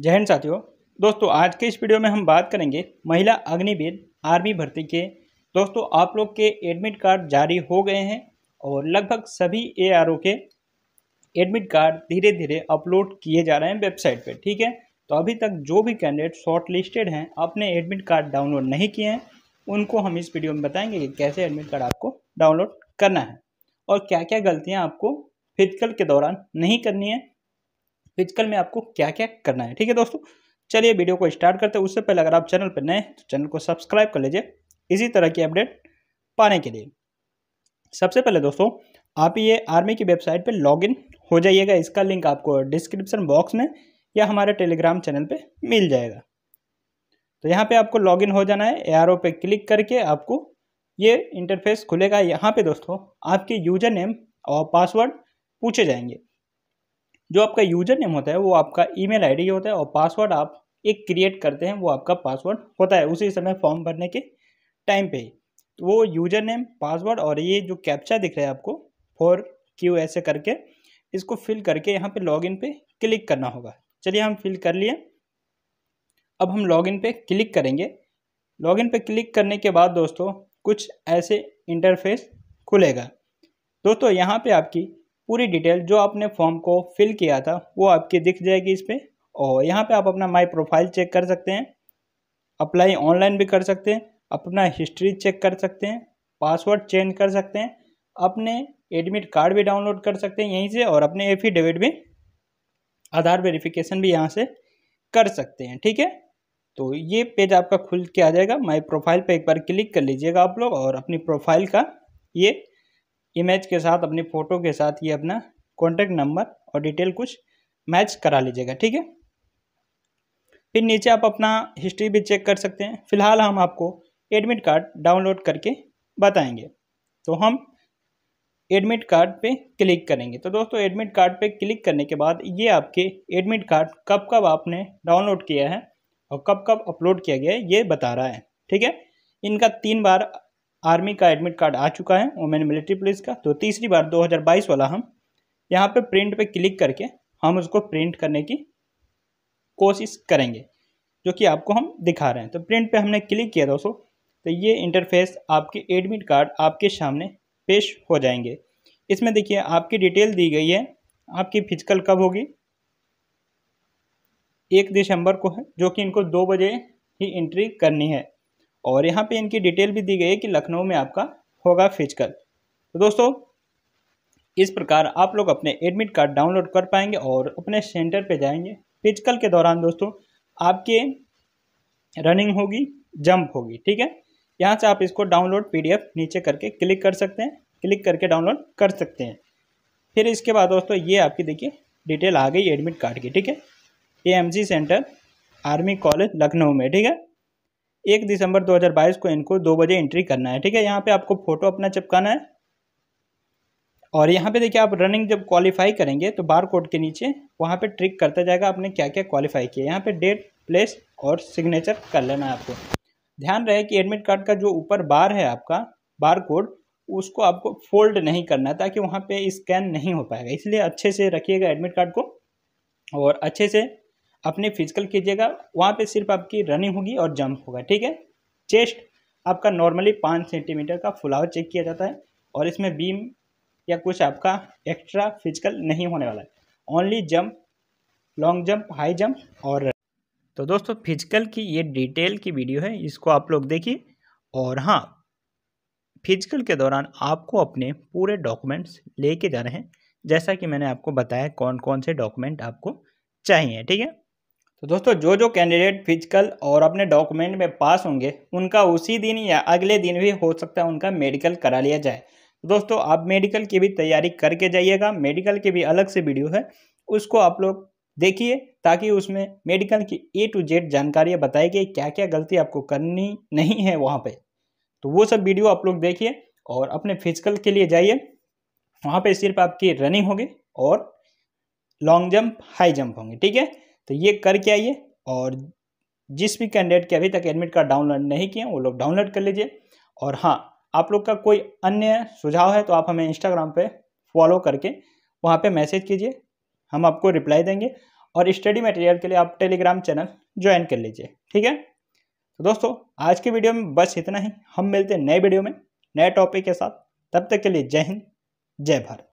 जय हिंद साथियों दोस्तों आज के इस वीडियो में हम बात करेंगे महिला अग्निवीर आर्मी भर्ती के दोस्तों आप लोग के एडमिट कार्ड जारी हो गए हैं और लगभग सभी एआरओ के एडमिट कार्ड धीरे धीरे अपलोड किए जा रहे हैं वेबसाइट पे ठीक है तो अभी तक जो भी कैंडिडेट शॉर्ट लिस्टेड हैं अपने एडमिट कार्ड डाउनलोड नहीं किए हैं उनको हम इस वीडियो में बताएंगे कि कैसे एडमिट कार्ड आपको डाउनलोड करना है और क्या क्या गलतियाँ आपको फिजिकल के दौरान नहीं करनी है फिजिकल में आपको क्या क्या करना है ठीक है दोस्तों चलिए वीडियो को स्टार्ट करते हैं उससे पहले अगर आप चैनल पर नए हैं तो चैनल को सब्सक्राइब कर लीजिए इसी तरह की अपडेट पाने के लिए सबसे पहले दोस्तों आप ये आर्मी की वेबसाइट पर लॉगिन हो जाइएगा इसका लिंक आपको डिस्क्रिप्शन बॉक्स में या हमारे टेलीग्राम चैनल पर मिल जाएगा तो यहाँ पर आपको लॉग हो जाना है एआरओ पे क्लिक करके आपको ये इंटरफेस खुलेगा यहाँ पे दोस्तों आपके यूजर नेम और पासवर्ड पूछे जाएंगे जो आपका यूजर नेम होता है वो आपका ईमेल आईडी होता है और पासवर्ड आप एक क्रिएट करते हैं वो आपका पासवर्ड होता है उसी समय फॉर्म भरने के टाइम पे तो वो यूजर नेम पासवर्ड और ये जो कैप्चा दिख रहा है आपको फोर क्यू ऐसे करके इसको फिल करके यहाँ पे लॉगिन पे क्लिक करना होगा चलिए हम फिल कर लिए अब हम लॉगिन पे क्लिक करेंगे लॉगिन पे क्लिक करने के बाद दोस्तों कुछ ऐसे इंटरफेस खुलेगा दोस्तों यहाँ पे आपकी पूरी डिटेल जो आपने फॉर्म को फिल किया था वो आपकी दिख जाएगी इस पर और यहाँ पे आप अपना माई प्रोफाइल चेक कर सकते हैं अप्लाई ऑनलाइन भी कर सकते हैं अपना हिस्ट्री चेक कर सकते हैं पासवर्ड चेंज कर सकते हैं अपने एडमिट कार्ड भी डाउनलोड कर सकते हैं यहीं से और अपने एफिडेविट भी आधार वेरिफिकेशन भी यहाँ से कर सकते हैं ठीक है तो ये पेज आपका खुल के आ जाएगा माई प्रोफाइल पर एक बार क्लिक कर लीजिएगा आप लोग और अपनी प्रोफाइल का ये इमेज के साथ अपनी फ़ोटो के साथ ये अपना कॉन्टैक्ट नंबर और डिटेल कुछ मैच करा लीजिएगा ठीक है फिर नीचे आप अपना हिस्ट्री भी चेक कर सकते हैं फिलहाल हम आपको एडमिट कार्ड डाउनलोड करके बताएंगे तो हम एडमिट कार्ड पे क्लिक करेंगे तो दोस्तों एडमिट कार्ड पे क्लिक करने के बाद ये आपके एडमिट कार्ड कब कब आपने डाउनलोड किया है और कब कब अपलोड किया गया है ये बता रहा है ठीक है इनका तीन बार आर्मी का एडमिट कार्ड आ चुका है वोमेन मिलिट्री पुलिस का तो तीसरी बार 2022 वाला हम यहाँ पे प्रिंट पे क्लिक करके हम उसको प्रिंट करने की कोशिश करेंगे जो कि आपको हम दिखा रहे हैं तो प्रिंट पे हमने क्लिक किया दोस्तों तो ये इंटरफेस आपके एडमिट कार्ड आपके सामने पेश हो जाएंगे इसमें देखिए आपकी डिटेल दी गई है आपकी फिजिकल कब होगी एक दिसंबर को है जो कि इनको दो बजे ही एंट्री करनी है और यहाँ पे इनकी डिटेल भी दी गई है कि लखनऊ में आपका होगा फिजिकल तो दोस्तों इस प्रकार आप लोग अपने एडमिट कार्ड डाउनलोड कर पाएंगे और अपने सेंटर पे जाएंगे फिजिकल के दौरान दोस्तों आपके रनिंग होगी जंप होगी ठीक है यहाँ से आप इसको डाउनलोड पी नीचे करके क्लिक कर सकते हैं क्लिक करके डाउनलोड कर सकते हैं फिर इसके बाद दोस्तों ये आपकी देखिए डिटेल आ गई एडमिट कार्ड की ठीक है A M G centre army college Lucknow में ठीक है एक दिसंबर 2022 को इनको दो बजे एंट्री करना है ठीक है यहाँ पे आपको फ़ोटो अपना चिपकाना है और यहाँ पे देखिए आप रनिंग जब क्वालिफाई करेंगे तो बार कोड के नीचे वहाँ पे ट्रिक करता जाएगा आपने क्या क्या क्वालिफाई किया यहाँ पे डेट प्लेस और सिग्नेचर कर लेना है आपको ध्यान रहे कि एडमिट कार्ड का जो ऊपर बार है आपका बार कोड उसको आपको फोल्ड नहीं करना है ताकि वहाँ पे स्कैन नहीं हो पाएगा इसलिए अच्छे से रखिएगा एडमिट कार्ड को और अच्छे से अपने फिजिकल कीजिएगा वहाँ पे सिर्फ आपकी रनिंग होगी और जंप होगा ठीक है चेस्ट आपका नॉर्मली पाँच सेंटीमीटर का फुलाव चेक किया जाता है और इसमें बीम या कुछ आपका एक्स्ट्रा फिजिकल नहीं होने वाला है only jump long jump high jump और तो दोस्तों फिजिकल की ये डिटेल की वीडियो है इसको आप लोग देखिए और हाँ फिजिकल के दौरान आपको अपने पूरे डॉक्यूमेंट्स लेके जाने हैं जैसा कि मैंने आपको बताया कौन कौन से डॉक्यूमेंट आपको चाहिए ठीक है तो दोस्तों जो जो कैंडिडेट फिजिकल और अपने डॉक्यूमेंट में पास होंगे उनका उसी दिन या अगले दिन भी हो सकता है उनका मेडिकल करा लिया जाए तो दोस्तों आप मेडिकल की भी तैयारी करके जाइएगा मेडिकल की भी अलग से वीडियो है उसको आप लोग देखिए ताकि उसमें मेडिकल की ए टू जेड जानकारी बताई गई क्या क्या गलती आपको करनी नहीं है वहाँ पर तो वो सब वीडियो आप लोग देखिए और अपने फिजिकल के लिए जाइए वहाँ पर सिर्फ आपकी रनिंग होगी और लॉन्ग जंप हाई जंप होंगे ठीक है तो ये करके आइए और जिस भी कैंडिडेट के अभी तक एडमिट कार्ड डाउनलोड नहीं किए वो लोग डाउनलोड कर लीजिए और हाँ आप लोग का कोई अन्य सुझाव है तो आप हमें इंस्टाग्राम पे फॉलो करके वहाँ पे मैसेज कीजिए हम आपको रिप्लाई देंगे और स्टडी मटेरियल के लिए आप टेलीग्राम चैनल ज्वाइन कर लीजिए ठीक है तो दोस्तों आज की वीडियो में बस इतना ही हम मिलते हैं नए वीडियो में नए टॉपिक के साथ तब तक के लिए जय हिंद जय भारत